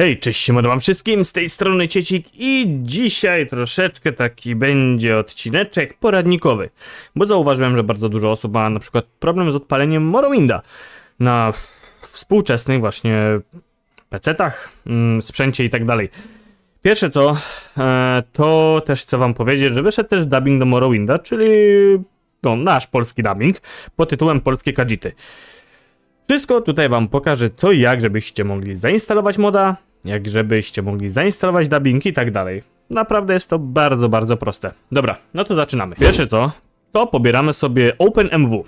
Hej, cześć, moda, wam wszystkim, z tej strony Ciecik i dzisiaj troszeczkę taki będzie odcineczek poradnikowy, bo zauważyłem, że bardzo dużo osób ma na przykład problem z odpaleniem Morrowinda na współczesnych właśnie pecetach, mm, sprzęcie i tak dalej. Pierwsze co, e, to też chcę wam powiedzieć, że wyszedł też dubbing do Morrowinda, czyli no, nasz polski dubbing pod tytułem Polskie Kadzity. Wszystko tutaj wam pokażę co i jak, żebyście mogli zainstalować moda, jak żebyście mogli zainstalować dubbing i tak dalej. Naprawdę jest to bardzo, bardzo proste. Dobra, no to zaczynamy. Pierwsze co, to pobieramy sobie OpenMW.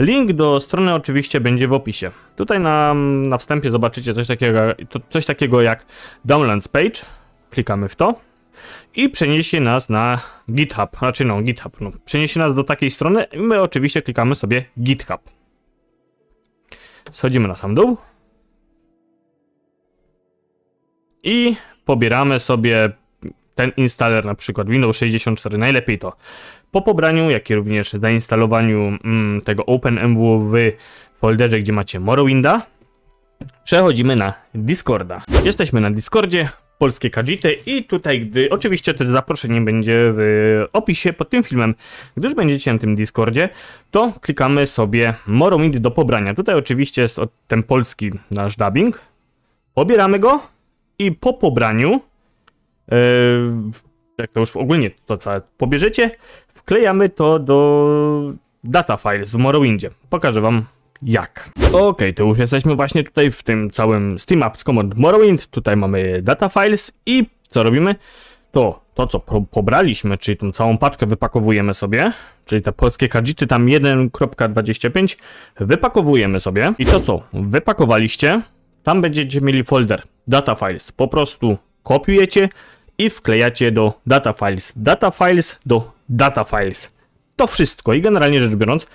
Link do strony oczywiście będzie w opisie. Tutaj na, na wstępie zobaczycie coś takiego, to, coś takiego jak Downloads Page. Klikamy w to i przeniesie nas na GitHub, raczej znaczy no GitHub, no, przeniesie nas do takiej strony i my oczywiście klikamy sobie GitHub. Schodzimy na sam dół, i pobieramy sobie ten installer, na przykład Windows 64, najlepiej to po pobraniu, jak i również zainstalowaniu mm, tego OpenMW w folderze, gdzie macie Morrowinda, przechodzimy na Discorda. Jesteśmy na Discordzie, polskie kadzity i tutaj, gdy oczywiście to zaproszenie będzie w opisie pod tym filmem, gdyż będziecie na tym Discordzie, to klikamy sobie Morrowind do pobrania. Tutaj oczywiście jest ten polski nasz dubbing, pobieramy go i po pobraniu, yy, jak to już ogólnie to całe pobierzecie, wklejamy to do data files w Morrowindzie. Pokażę wam jak. Okej, okay, to już jesteśmy właśnie tutaj w tym całym Steam Apps Command Morrowind. Tutaj mamy data files i co robimy? To, to co pobraliśmy, czyli tą całą paczkę wypakowujemy sobie, czyli te polskie kadzity tam 1.25 wypakowujemy sobie i to co wypakowaliście, tam będziecie mieli folder data files. Po prostu kopiujecie i wklejacie do data files, data files do data files. To wszystko i generalnie rzecz biorąc,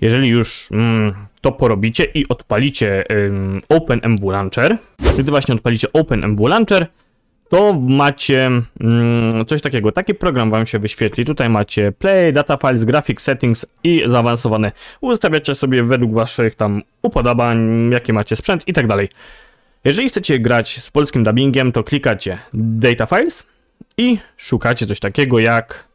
jeżeli już mm, to porobicie i odpalicie um, OpenMW Launcher, gdy właśnie odpalicie OpenMW Launcher, to macie mm, coś takiego, taki program wam się wyświetli, tutaj macie play, data files, graphic settings i zaawansowane. Ustawiacie sobie według waszych tam upodobań, jaki macie sprzęt i tak dalej. Jeżeli chcecie grać z polskim dubbingiem, to klikacie Data Files i szukacie coś takiego jak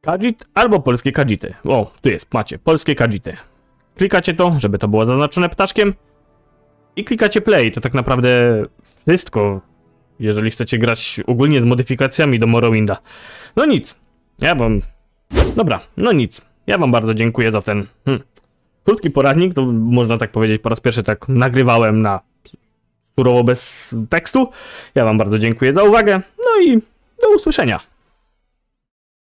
Kajit albo polskie Kajity. O, tu jest, macie, polskie Kajity. Klikacie to, żeby to było zaznaczone ptaszkiem i klikacie play. To tak naprawdę wszystko, jeżeli chcecie grać ogólnie z modyfikacjami do Morrowinda. No nic, ja wam... Dobra, no nic. Ja wam bardzo dziękuję za ten... Hmm. Krótki poradnik, to można tak powiedzieć, po raz pierwszy tak nagrywałem na surowo bez tekstu. Ja Wam bardzo dziękuję za uwagę, no i do usłyszenia.